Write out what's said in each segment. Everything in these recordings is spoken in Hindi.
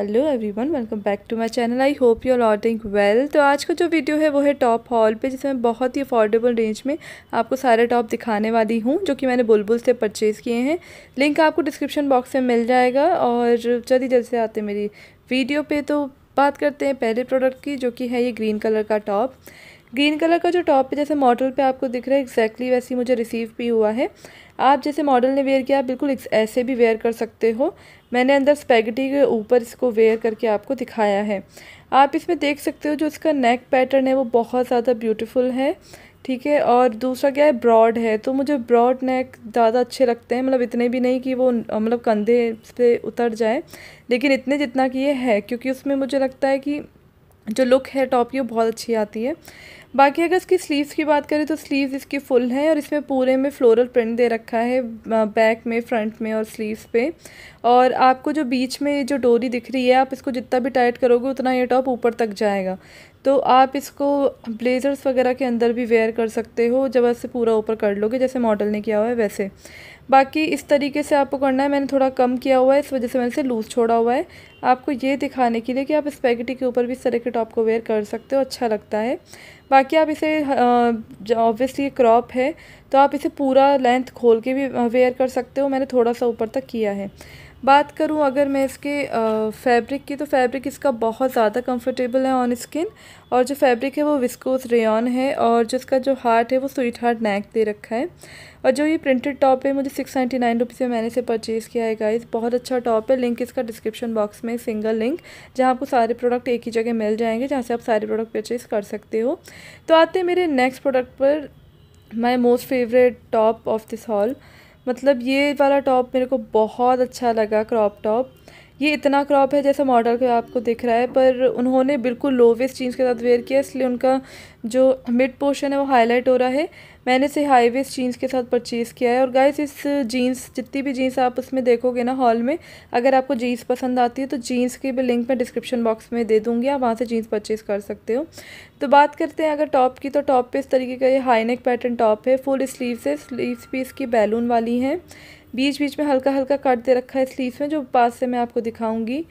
hello everyone welcome back to my channel I hope you are all well तो आज का जो वीडियो है वो है टॉप हॉल पे जिसमें बहुत ही अफोर्डेबल रेंज में आपको सारे टॉप दिखाने वाली हूँ जो कि मैंने बुलबुल से परचेज़ किए हैं लिंक आपको डिस्क्रिप्शन बॉक्स में मिल जाएगा और जल्दी जल्द से आते मेरी वीडियो पर तो बात करते हैं पहले प्रोडक्ट की जो कि है ये ग्रीन कलर का टॉप ग्रीन कलर का जो टॉप है जैसे मॉडल पे आपको दिख रहा है एग्जैक्टली ही मुझे रिसीव भी हुआ है आप जैसे मॉडल ने वेयर किया बिल्कुल ऐसे भी वेयर कर सकते हो मैंने अंदर स्पैगेटी के ऊपर इसको वेयर करके आपको दिखाया है आप इसमें देख सकते हो जो इसका नेक पैटर्न है वो बहुत ज़्यादा ब्यूटीफुल है ठीक है और दूसरा क्या है ब्रॉड है तो मुझे ब्रॉड नेक ज़्यादा अच्छे लगते हैं मतलब इतने भी नहीं कि वो मतलब कंधे से उतर जाए लेकिन इतने जितना कि ये है क्योंकि उसमें मुझे लगता है कि जो लुक है टॉप की वो बहुत अच्छी आती है बाकी अगर इसकी स्लीव्स की बात करें तो स्लीव्स इसकी फुल हैं और इसमें पूरे में फ्लोरल प्रिंट दे रखा है बैक में फ्रंट में और स्लीव्स पे और आपको जो बीच में जो डोरी दिख रही है आप इसको जितना भी टाइट करोगे उतना ये टॉप ऊपर तक जाएगा तो आप इसको ब्लेज़र्स वगैरह के अंदर भी वेयर कर सकते हो जब ऐसे पूरा ऊपर कर लोगे जैसे मॉडल ने किया हुआ है वैसे बाकी इस तरीके से आपको करना है मैंने थोड़ा कम किया हुआ है इस वजह से मैंने इसे लूज़ छोड़ा हुआ है आपको ये दिखाने के लिए कि आप स्पैगेटी के ऊपर भी इस तरह के टॉप को वेयर कर सकते हो अच्छा लगता है बाकी आप इसे ऑब्वियसली क्रॉप है तो आप इसे पूरा लेंथ खोल के भी वेयर कर सकते हो मैंने थोड़ा सा ऊपर तक किया है बात करूँ अगर मैं इसके फैब्रिक की तो फैब्रिक इसका बहुत ज़्यादा कंफर्टेबल है ऑन स्किन और जो फैब्रिक है वो विस्कोस रेन है और जिसका जो हार्ट है वो स्वीट हार्ट नैक दे रखा है और जो ये प्रिंटेड टॉप है मुझे सिक्स नाइन्टी नाइन रुपीज़ में मैंने इसे परचेज़ किया है गाइस बहुत अच्छा टॉप है लिंक इसका डिस्क्रिप्शन बॉक्स में सिंगल लिंक जहाँ आपको सारे प्रोडक्ट एक ही जगह मिल जाएंगे जहाँ से आप सारे प्रोडक्ट परचेज़ कर सकते हो तो आते हैं मेरे नेक्स्ट प्रोडक्ट पर my most favourite top of this haul मतलब ये वाला टॉप मेरे को बहुत अच्छा लगा क्रॉप टॉप ये इतना क्रॉप है जैसा मॉडल का आपको दिख रहा है पर उन्होंने बिल्कुल लोवेस्ट जीन्स के साथ वेयर किया इसलिए उनका जो मिड पोर्शन है वो हाईलाइट हो रहा है मैंने इसे हाई वेस्ट जीन्स के साथ परचेज़ किया है और गाइस इस जीन्स जितनी भी जीन्स आप उसमें देखोगे ना हॉल में अगर आपको जीन्स पसंद आती है तो जीन्स की भी लिंक मैं डिस्क्रिप्शन बॉक्स में दे दूँगी आप वहाँ से जीन्स परचेज़ कर सकते हो तो बात करते हैं अगर टॉप की तो टॉप पे इस तरीके का ये हाई नेक पैटर्न टॉप है फुल स्लीव्स है स्लीव्स भी इसकी बैलून वाली हैं बीच बीच में हल्का हल्का कट दे रखा है स्लीव में जो पास से मैं आपको दिखाऊंगी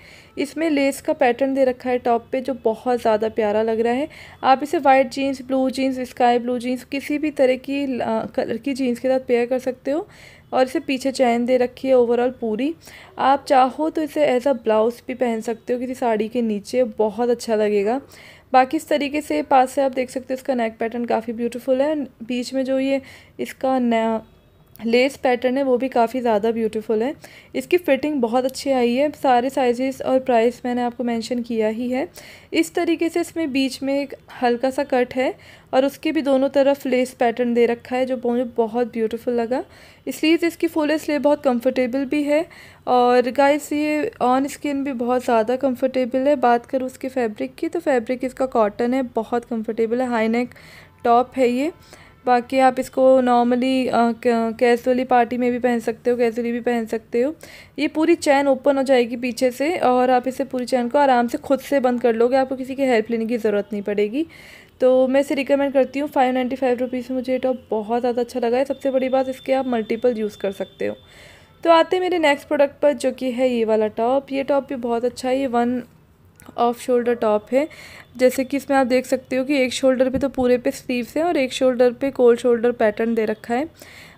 इसमें लेस का पैटर्न दे रखा है टॉप पे जो बहुत ज़्यादा प्यारा लग रहा है आप इसे white jeans blue jeans sky blue jeans किसी भी तरह की कलर की जीन्स के साथ पेयर कर सकते हो और इसे पीछे चैन दे रखी है ओवरऑल पूरी आप चाहो तो इसे एज अ ब्लाउज़ भी पहन सकते हो किसी साड़ी के नीचे बहुत अच्छा लगेगा बाकी इस तरीके से पास से आप देख सकते हो इसका नेक पैटर्न काफ़ी ब्यूटीफुल है बीच में जो ये इसका लेस पैटर्न है वो भी काफ़ी ज़्यादा ब्यूटीफुल है इसकी फिटिंग बहुत अच्छी आई है सारे साइजेस और प्राइस मैंने आपको मेंशन किया ही है इस तरीके से इसमें बीच में एक हल्का सा कट है और उसके भी दोनों तरफ लेस पैटर्न दे रखा है जो मुझे बहुत ब्यूटीफुल लगा इसलिए इसकी फुल इसलिए बहुत कम्फ़र्टेबल भी है और गाइस ये ऑन स्किन भी बहुत ज़्यादा कम्फर्टेबल है बात करूँ उसके फैब्रिक की तो फैब्रिक इसका कॉटन है बहुत कम्फर्टेबल है हाई नेक टॉप है ये बाकी आप इसको नॉर्मली कैजुअली पार्टी में भी पहन सकते हो कैजुअली भी पहन सकते हो ये पूरी चैन ओपन हो जाएगी पीछे से और आप इसे पूरी चैन को आराम से खुद से बंद कर लोगे आपको किसी की हेल्प लेने की ज़रूरत नहीं पड़ेगी तो मैं इसे रिकमेंड करती हूँ फाइव नाइन्टी फाइव रुपीज़ मुझे ये टॉप बहुत ज़्यादा अच्छा लगा है सबसे बड़ी बात इसके आप मल्टीपल यूज़ कर सकते हो तो आते हैं मेरे नेक्स्ट प्रोडक्ट पर जो कि है ये वाला टॉप ये टॉप भी बहुत अच्छा है ये वन ऑफ शोल्डर टॉप है जैसे कि इसमें आप देख सकते हो कि एक शोल्डर पे तो पूरे पे स्लीव्स हैं और एक शोल्डर पे कोल्ड शोल्डर पैटर्न दे रखा है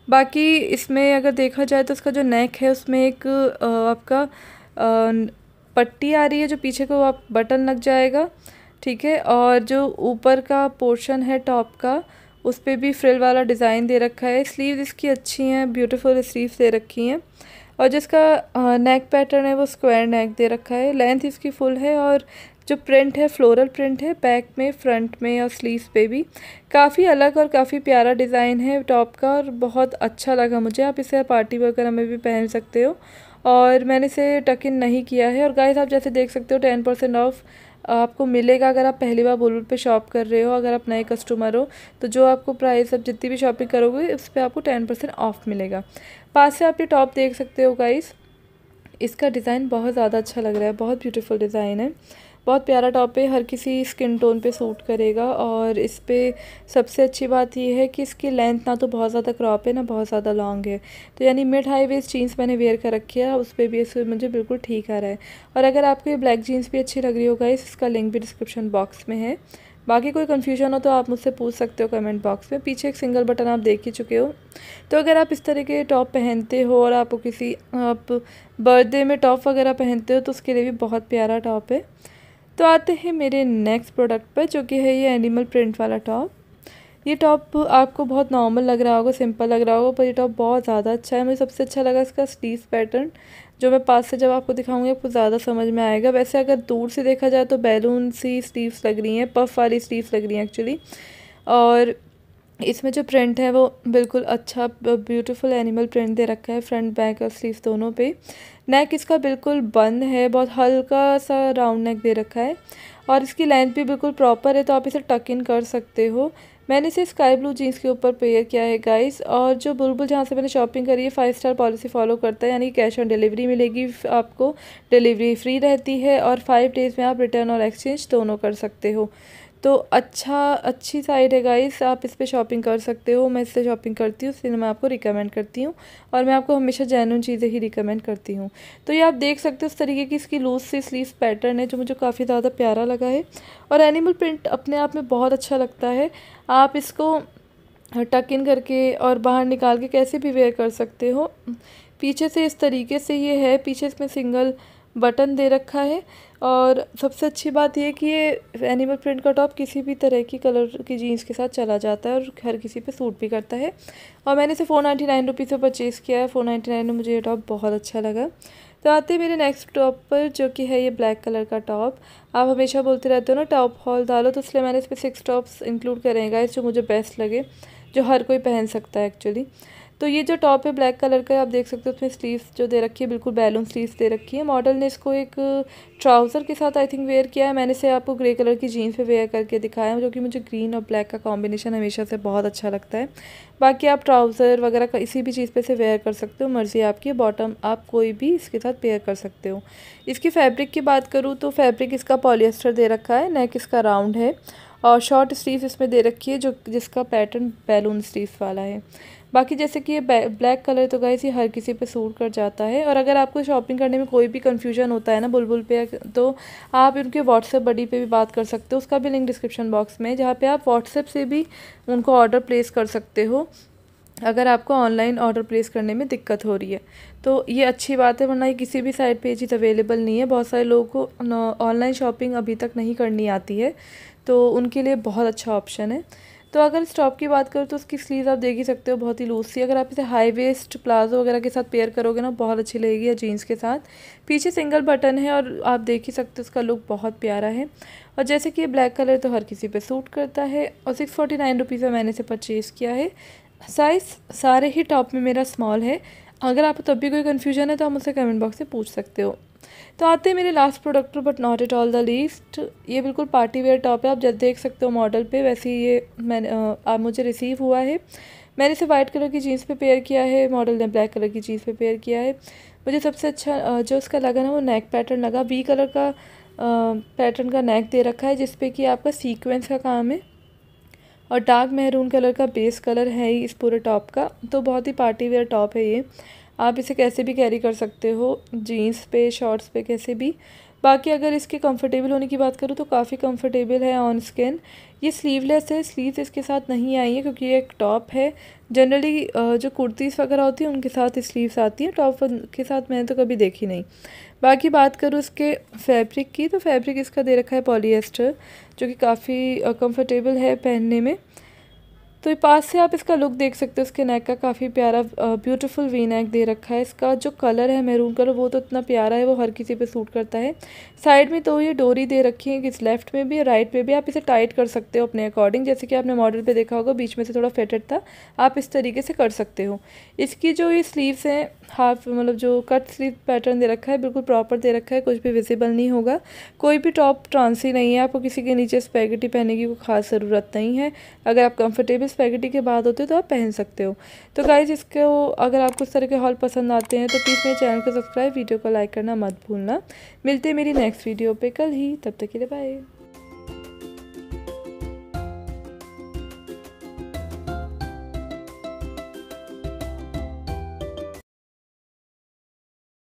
बाकी इसमें अगर देखा जाए तो उसका जो नेक है उसमें एक आपका पट्टी आ रही है जो पीछे को आप बटन लग जाएगा ठीक है और जो ऊपर का पोर्शन है टॉप का उस पर भी फ्रिल वाला डिज़ाइन दे रखा है स्लीव्स इसकी अच्छी हैं ब्यूटीफुल स्लीव्स दे रखी हैं और जिसका नेक पैटर्न है वो स्क्वायर नेक दे रखा है लेंथ इसकी फुल है और जो प्रिंट है फ्लोरल प्रिंट है बैक में फ्रंट में और स्लीव्स पे भी काफ़ी अलग और काफ़ी प्यारा डिज़ाइन है टॉप का और बहुत अच्छा लगा मुझे आप इसे पार्टी वगैरह में भी पहन सकते हो और मैंने इसे टक इन नहीं किया है और गाइस आप जैसे देख सकते हो टेन परसेंट ऑफ़ आपको मिलेगा अगर आप पहली बार बुलबुल पे शॉप कर रहे हो अगर आप नए कस्टमर हो तो जो आपको प्राइस आप जितनी भी शॉपिंग करोगे उस पर आपको टेन परसेंट ऑफ मिलेगा पास से आप ये टॉप देख सकते हो गाइस इसका डिज़ाइन बहुत ज़्यादा अच्छा लग रहा है बहुत ब्यूटीफुल डिज़ाइन है बहुत प्यारा टॉप है हर किसी स्किन टोन पे सूट करेगा और इस पर सबसे अच्छी बात यह है कि इसकी लेंथ ना तो बहुत ज़्यादा क्रॉप है ना बहुत ज़्यादा लॉन्ग है तो यानी मिड हाई वेस्ट जीन्स मैंने वेयर कर रखी है उस पर भी मुझे बिल्कुल ठीक आ रहा है और अगर आपको ये ब्लैक जीन्स भी अच्छी लग रही होगा इसका लिंक भी डिस्क्रिप्शन बॉक्स में है बाकी कोई कन्फ्यूजन हो तो आप मुझसे पूछ सकते हो कमेंट बॉक्स में पीछे एक सिंगल बटन आप देख ही चुके हो तो अगर आप इस तरह के टॉप पहनते हो और आपको किसी आप बर्थडे में टॉप वगैरह पहनते हो तो उसके लिए भी बहुत प्यारा टॉप है तो आते हैं मेरे नेक्स्ट प्रोडक्ट पर जो कि है ये एनिमल प्रिंट वाला टॉप ये टॉप आपको बहुत नॉर्मल लग रहा होगा सिंपल लग रहा होगा पर ये टॉप बहुत ज़्यादा अच्छा है मुझे सबसे अच्छा लगा इसका स्टीज पैटर्न जो मैं पास से जब आपको दिखाऊंगी आपको ज़्यादा समझ में आएगा वैसे अगर दूर से देखा जाए तो बैलून सी स्टीव्स लग रही हैं पफ वाली स्टीव्स लग रही हैं एक्चुअली और इसमें जो प्रिंट है वो बिल्कुल अच्छा ब्यूटीफुल एनिमल प्रिंट दे रखा है फ्रंट बैक और स्लीव दोनों पे नेक इसका बिल्कुल बंद है बहुत हल्का सा राउंड नेक दे रखा है और इसकी लेंथ भी बिल्कुल प्रॉपर है तो आप इसे टक इन कर सकते हो मैंने इसे स्काई ब्लू जीन्स के ऊपर पेयर किया है गाइस और जो बुलबुल जहाँ से मैंने शॉपिंग करी है फाइव स्टार पॉलिसी फॉलो करता है यानी कैश ऑन डिलीवरी मिलेगी आपको डिलीवरी फ्री रहती है और फाइव डेज़ में आप रिटर्न और एक्सचेंज दोनों कर सकते हो तो अच्छा अच्छी साइट है गाइस आप इस पर शॉपिंग कर सकते हो मैं इससे शॉपिंग करती हूँ इसलिए मैं आपको रिकमेंड करती हूँ और मैं आपको हमेशा जैनून चीज़ें ही रिकमेंड करती हूँ तो ये आप देख सकते हो उस तरीके की इसकी लूज सी स्लीव पैटर्न है जो मुझे काफ़ी ज़्यादा प्यारा लगा है और एनिमल प्रिंट अपने आप में बहुत अच्छा लगता है आप इसको टक इन करके और बाहर निकाल के कैसे भी वेयर कर सकते हो पीछे से इस तरीके से ये है पीछे इसमें सिंगल बटन दे रखा है और सबसे अच्छी बात यह कि ये एनिमल प्रिंट का टॉप किसी भी तरह की कलर की जीन्स के साथ चला जाता है और हर किसी पे सूट भी करता है और मैंने इसे फ़ोर नाइन्टी नाइन रुपीज़ पर परचेज़ किया है फ़ोर नाइन्टी नाइन में मुझे ये टॉप बहुत अच्छा लगा तो आते हैं मेरे नेक्स्ट टॉप पर जो कि है ये ब्लैक कलर का टॉप आप हमेशा बोलते रहते हो ना टॉप हॉल डालो तो इसलिए मैंने इस पर सिक्स टॉप्स इंक्लूड करेंगे जो मुझे बेस्ट लगे जो हर कोई पहन सकता है एक्चुअली तो ये जो टॉप है ब्लैक कलर का आप देख सकते हो उसमें स्लीव्स जो दे रखी है बिल्कुल बैलून स्लीव्स दे रखी है मॉडल ने इसको एक ट्राउज़र uh, के साथ आई थिंक वेयर किया है मैंने इसे आपको ग्रे कलर की जीन्स पे वेयर करके दिखाया है जो कि मुझे ग्रीन और ब्लैक का कॉम्बिनेशन हमेशा से बहुत अच्छा लगता है बाकी आप ट्राउज़र वगैरह का इसी भी चीज़ पर से वेयर कर सकते हो मर्ज़ी आपकी बॉटम आप कोई भी इसके साथ पेयर कर सकते हो इसकी फ़ैब्रिक की बात करूँ तो फैब्रिक इसका पॉलिएस्टर दे रखा है नेक इसका राउंड है और शॉर्ट स्लीव इसमें दे रखी है जो जिसका पैटर्न बैलून स्लीव वाला है बाकी जैसे कि ये ब्लैक कलर तो गाइस ये हर किसी पे सूट कर जाता है और अगर आपको शॉपिंग करने में कोई भी कन्फ्यूजन होता है ना बुलबुल पे तो आप इनके व्हाट्सएप बडी पे भी बात कर सकते हो उसका भी लिंक डिस्क्रिप्शन बॉक्स में जहाँ पे आप व्हाट्सएप से भी उनको ऑर्डर प्लेस कर सकते हो अगर आपको ऑनलाइन ऑर्डर प्लेस करने में दिक्कत हो रही है तो ये अच्छी बात है वरना ये किसी भी साइट ये चीज़ अवेलेबल नहीं है बहुत सारे लोगों को ऑनलाइन शॉपिंग अभी तक नहीं करनी आती है तो उनके लिए बहुत अच्छा ऑप्शन है तो अगर इस टॉप की बात करूँ तो उसकी स्लीव आप देख ही सकते हो बहुत ही लूज सी अगर आप इसे हाई वेस्ट प्लाजो वगैरह के साथ पेयर करोगे ना बहुत अच्छी लगेगी या जीन्स के साथ पीछे सिंगल बटन है और आप देख ही सकते हो उसका लुक बहुत प्यारा है और जैसे कि ये ब्लैक कलर तो हर किसी पे सूट करता है और सिक्स फोर्टी नाइन रुपीज़ में मैंने इसे परचेज़ किया है साइज़ सारे ही टॉप में मेरा स्मॉल है अगर आपको तब भी कोई कन्फ्यूजन है तो आप मुझसे कमेंट बॉक्स से पूछ सकते हो तो आते हैं मेरे लास्ट प्रोडक्ट पर but not at all the least ये बिल्कुल पार्टी वेयर टॉप है आप जब देख सकते हो मॉडल पे वैसे ये मैंने आप मुझे रिसीव हुआ है मैंने इसे वाइट कलर की जीन्स पे पेयर किया है मॉडल ने ब्लैक कलर की जीन्स पे पेयर किया है मुझे सबसे अच्छा जो उसका लगा ना वो नेक पैटर्न लगा बी कलर का पैटर्न का नेक दे रखा है जिसपे कि आपका सीक्वेंस का काम है और डार्क महरून कलर का बेस कलर है ही इस पूरे टॉप का तो बहुत ही पार्टी वेयर टॉप है ये आप इसे कैसे भी कैरी कर सकते हो जीन्स पे शॉर्ट्स पे कैसे भी बाकी अगर इसके कंफर्टेबल होने की बात करूँ तो काफ़ी कंफर्टेबल है ऑन स्किन ये स्लीवलेस है स्लीव्स इसके साथ नहीं आई है क्योंकि ये एक टॉप है जनरली जो कुर्तीज़ वगैरह होती हैं उनके साथ स्लीव्स आती हैं टॉप के साथ मैंने तो कभी देखी नहीं बाकी बात करूँ इसके फैब्रिक की तो फैब्रिक इसका दे रखा है पॉलीएस्टर जो कि काफ़ी कंफर्टेबल है पहनने में तो पास से आप इसका लुक देख सकते हो इसके नेक का काफ़ी प्यारा ब्यूटीफुल वी नेक दे रखा है इसका जो कलर है मेरून कलर वो तो इतना प्यारा है वो हर किसी पे सूट करता है साइड में तो ये डोरी दे रखी है किस लेफ्ट में भी राइट में भी आप इसे टाइट कर सकते हो अपने अकॉर्डिंग जैसे कि आपने मॉडल पर देखा होगा बीच में से थोड़ा फेटेड था आप इस तरीके से कर सकते हो इसकी जो ये स्लीव्स हैं हाफ मतलब जो कट स्लीव पैटर्न दे रखा है बिल्कुल प्रॉपर दे रखा है कुछ भी विजिबल नहीं होगा कोई भी टॉप ट्रांसी नहीं है आपको किसी के नीचे स्पैगेटी पहनने की कोई खास ज़रूरत नहीं है अगर आप कंफर्टेबल स्पैगेटी के बाद होते हो तो आप पहन सकते हो तो गाइज इसको अगर आपको इस तरह के हॉल पसंद आते हैं तो प्लीज़ मेरे चैनल को सब्सक्राइब वीडियो को लाइक करना मत भूलना मिलते हैं मेरी नेक्स्ट वीडियो पे कल ही तब तक के लिए बाय